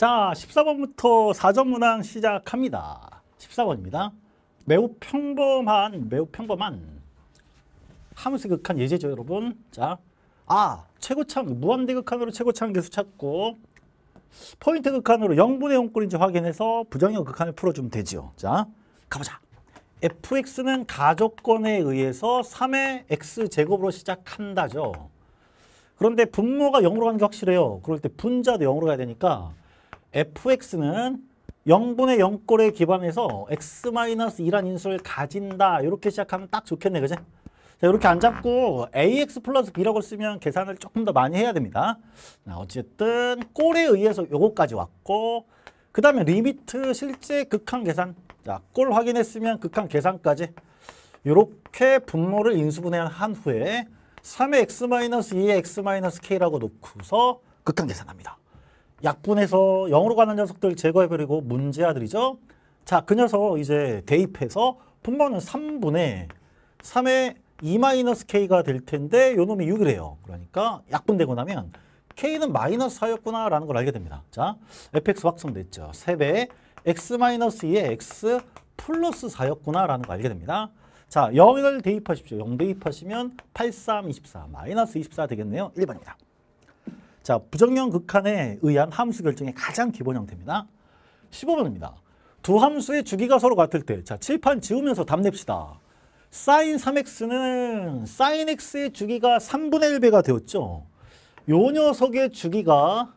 자, 14번부터 4점 문항 시작합니다. 14번입니다. 매우 평범한, 매우 평범한 함수 극한 예제죠, 여러분. 자, 아, 최고창, 무한대 극한으로 최고창 계수 찾고 포인트 극한으로 0분의 0꼴인지 확인해서 부정형 극한을 풀어주면 되지 자, 가보자. fx는 가족권에 의해서 3의 x제곱으로 시작한다죠. 그런데 분모가 0으로 가는 게 확실해요. 그럴 때 분자도 0으로 가야 되니까 fx는 0분의 0골에 기반해서 x-2란 인수를 가진다. 이렇게 시작하면 딱 좋겠네. 그치 자, 이렇게 안 잡고 ax 플러스 b라고 쓰면 계산을 조금 더 많이 해야 됩니다. 자, 어쨌든 꼴에 의해서 요거까지 왔고 그 다음에 리미트 실제 극한 계산 자, 꼴 확인했으면 극한 계산까지 이렇게 분모를 인수분해한 후에 3의 x-2의 x-k라고 놓고서 극한 계산합니다. 약분해서 0으로 가는 녀석들 제거해버리고 문제아들이죠. 자, 그 녀석 이제 대입해서 분모는 3분의 3에 2-k가 될 텐데 요 놈이 6이래요. 그러니까 약분되고 나면 k는 마이너스 4였구나 라는 걸 알게 됩니다. 자, fx 확성됐죠. 3배 x-2의 x 플러스 4였구나 라는 걸 알게 됩니다. 자, 0을 대입하십시오. 0 대입하시면 8, 3, 24, 마이너스 24 되겠네요. 1번입니다. 자, 부정형 극한에 의한 함수 결정의 가장 기본 형태입니다. 15번입니다. 두 함수의 주기가 서로 같을 때, 자, 칠판 지우면서 답냅시다. 사인 3x는 사인 x의 주기가 3분의 1배가 되었죠. 요 녀석의 주기가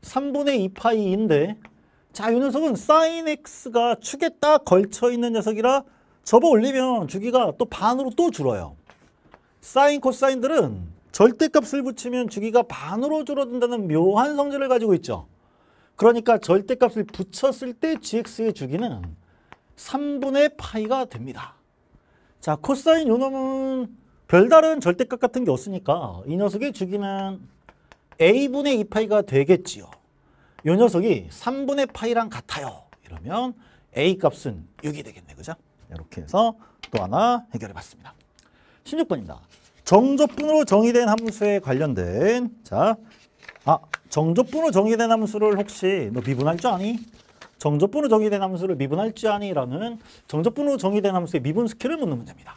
3분의 2파이인데 자, 요 녀석은 사인 x가 축에 딱 걸쳐 있는 녀석이라 접어 올리면 주기가 또 반으로 또 줄어요. 사인 코사인들은 절대값을 붙이면 주기가 반으로 줄어든다는 묘한 성질을 가지고 있죠. 그러니까 절대값을 붙였을 때 gx의 주기는 3분의 파이가 됩니다. 자, 코사인 요놈은 별다른 절대값 같은 게 없으니까 이 녀석의 주기는 a분의 2파이가 되겠지요. 요 녀석이 3분의 파이랑 같아요. 이러면 a 값은 6이 되겠네. 그죠? 이렇게 해서 또 하나 해결해 봤습니다. 16번입니다. 정조분으로 정의된 함수에 관련된 자, 아 정조분으로 정의된 함수를 혹시 너 미분할 줄 아니? 정조분으로 정의된 함수를 미분할 줄 아니? 라는 정조분으로 정의된 함수의 미분 스킬을 묻는 문제입니다.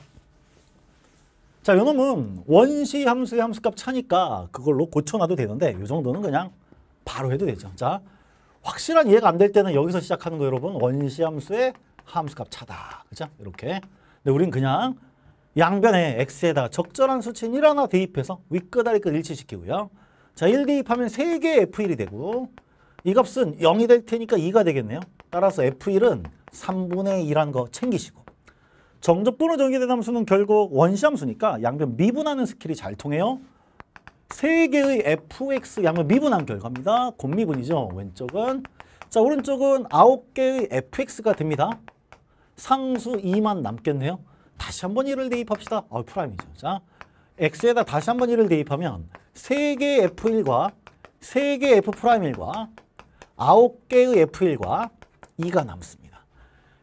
자, 요 놈은 원시 함수의 함수값 차니까 그걸로 고쳐놔도 되는데 요 정도는 그냥 바로 해도 되죠. 자, 확실한 이해가 안 될 때는 여기서 시작하는 거 여러분 원시 함수의 함수값 차다. 그죠? 이렇게. 근데 우린 그냥 양변에 x에다가 적절한 수치인 1 하나 대입해서 윗끝 아래끝 일치시키고요. 자, 1 대입하면 3개의 F1이 되고 이 값은 0이 될 테니까 2가 되겠네요. 따라서 F1은 3분의 2란 거 챙기시고 정적분호 정의대함수는 결국 원시함수니까 양변 미분하는 스킬이 잘 통해요. 3개의 fx 양변 미분한 결과입니다. 곱미분이죠. 왼쪽은. 자 오른쪽은 9개의 fx가 됩니다. 상수 2만 남겠네요. 다시 한 번 1을 대입합시다. 어, 프라임이죠. 자, x에다 다시 한 번 1을 대입하면 3개의 f1과 3개의 f'1과 9개의 f1과 2가 남습니다.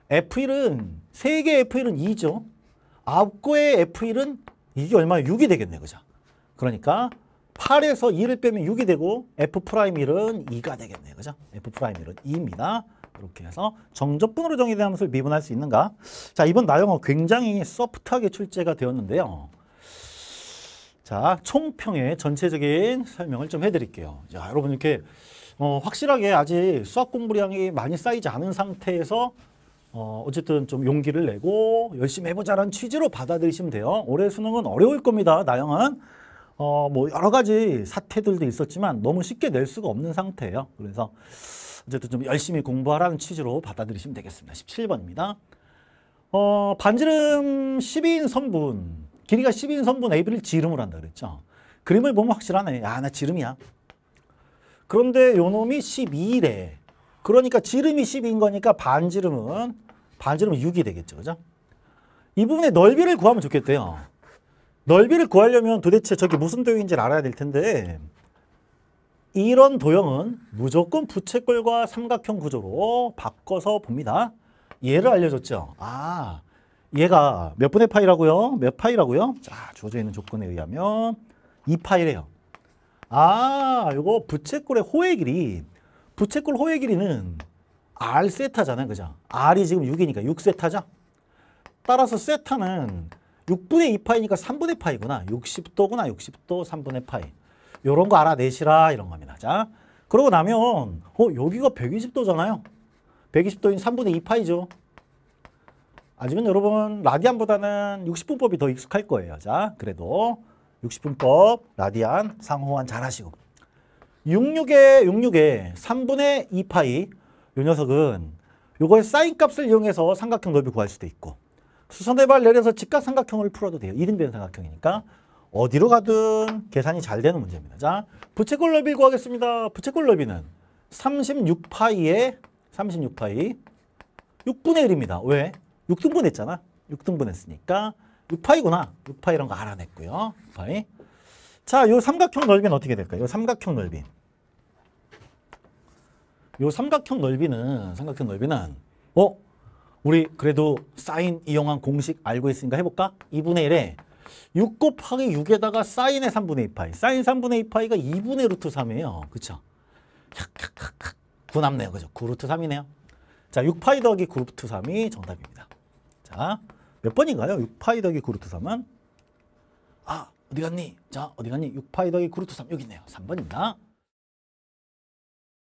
f1은 3개의 f1은 2죠. 9개의 f1은 이게 얼마예 6이 되겠네. 그죠? 그러니까 8에서 2를 빼면 6이 되고 f'1은 2가 되겠네. 그죠? f'1은 2입니다. 이렇게 해서 정접분으로 정의된 함수를 미분할 수 있는가? 자, 이번 나영어 굉장히 소프트하게 출제가 되었는데요. 자, 총평의 전체적인 설명을 좀 해드릴게요. 자, 여러분 이렇게 어, 확실하게 아직 수학 공부량이 많이 쌓이지 않은 상태에서 어, 어쨌든 좀 용기를 내고 열심히 해보자는 취지로 받아들이시면 돼요. 올해 수능은 어려울 겁니다. 나영은. 어, 뭐 여러 가지 사태들도 있었지만 너무 쉽게 낼 수가 없는 상태예요. 그래서 어쨌든 좀 열심히 공부하라는 취지로 받아들이시면 되겠습니다. 17번입니다. 어, 반지름 12인 선분, 길이가 12인 선분 AB를 지름을 한다 그랬죠. 그림을 보면 확실하네. 야, 아, 나 지름이야. 그런데 요 놈이 12이래. 그러니까 지름이 10인 거니까 반지름은 반지름은 6이 되겠죠. 그죠? 이부분에 넓이를 구하면 좋겠대요. 넓이를 구하려면 도대체 저게 무슨 도형인지를 알아야 될 텐데 이런 도형은 무조건 부채꼴과 삼각형 구조로 바꿔서 봅니다. 얘를 알려줬죠. 아, 얘가 몇 분의 파이라고요? 몇 파이라고요? 자, 주어져 있는 조건에 의하면 2파이래요. 아, 이거 부채꼴의 호의 길이, 부채꼴 호의 길이는 R 세타잖아요. 그죠? R이 지금 6이니까 6 세타죠? 따라서 세타는 6분의 2파이니까 3분의 파이구나. 60도구나. 60도 3분의 파이. 요런 거 알아내시라 이런 겁니다. 자, 그러고 나면 어 여기가 120도잖아요. 120도인 3분의 2파이죠. 아직은 여러분 라디안보다는 60분법이 더 익숙할 거예요. 자, 그래도 60분법 라디안 상호환 잘하시고 66에 66에 3분의 2파이 요 녀석은 요거의 사인값을 이용해서 삼각형 넓이 구할 수도 있고 수선의 발 내려서 직각 삼각형을 풀어도 돼요. 1인변 삼각형이니까 어디로 가든 계산이 잘 되는 문제입니다. 자, 부채꼴 넓이 구하겠습니다. 부채꼴 넓이는 36파이에 36파이 6분의 1입니다. 왜? 6등분했잖아. 6등분했으니까 6파이구나. 6파이란 거 알아냈고요. 6파이. 자, 요 삼각형 넓이는 어떻게 될까요? 요 삼각형 넓이. 요 삼각형 넓이는 삼각형 넓이는 어? 우리 그래도 사인 이용한 공식 알고 있으니까 해볼까? 2분의 1에 6 곱하기 6에다가 사인의 3분의 2파이. 사인 3분의 2파이가 2분의 루트 3이에요. 그쵸? 9 남네요. 그죠? 9루트 3이네요. 자, 6파이 더하기 9루트 3이 정답입니다. 자, 몇 번인가요? 6파이 더하기 9루트 3은? 아, 어디 갔니? 자, 어디 갔니? 6파이 더하기 9루트 3. 여기 있네요. 3번입니다.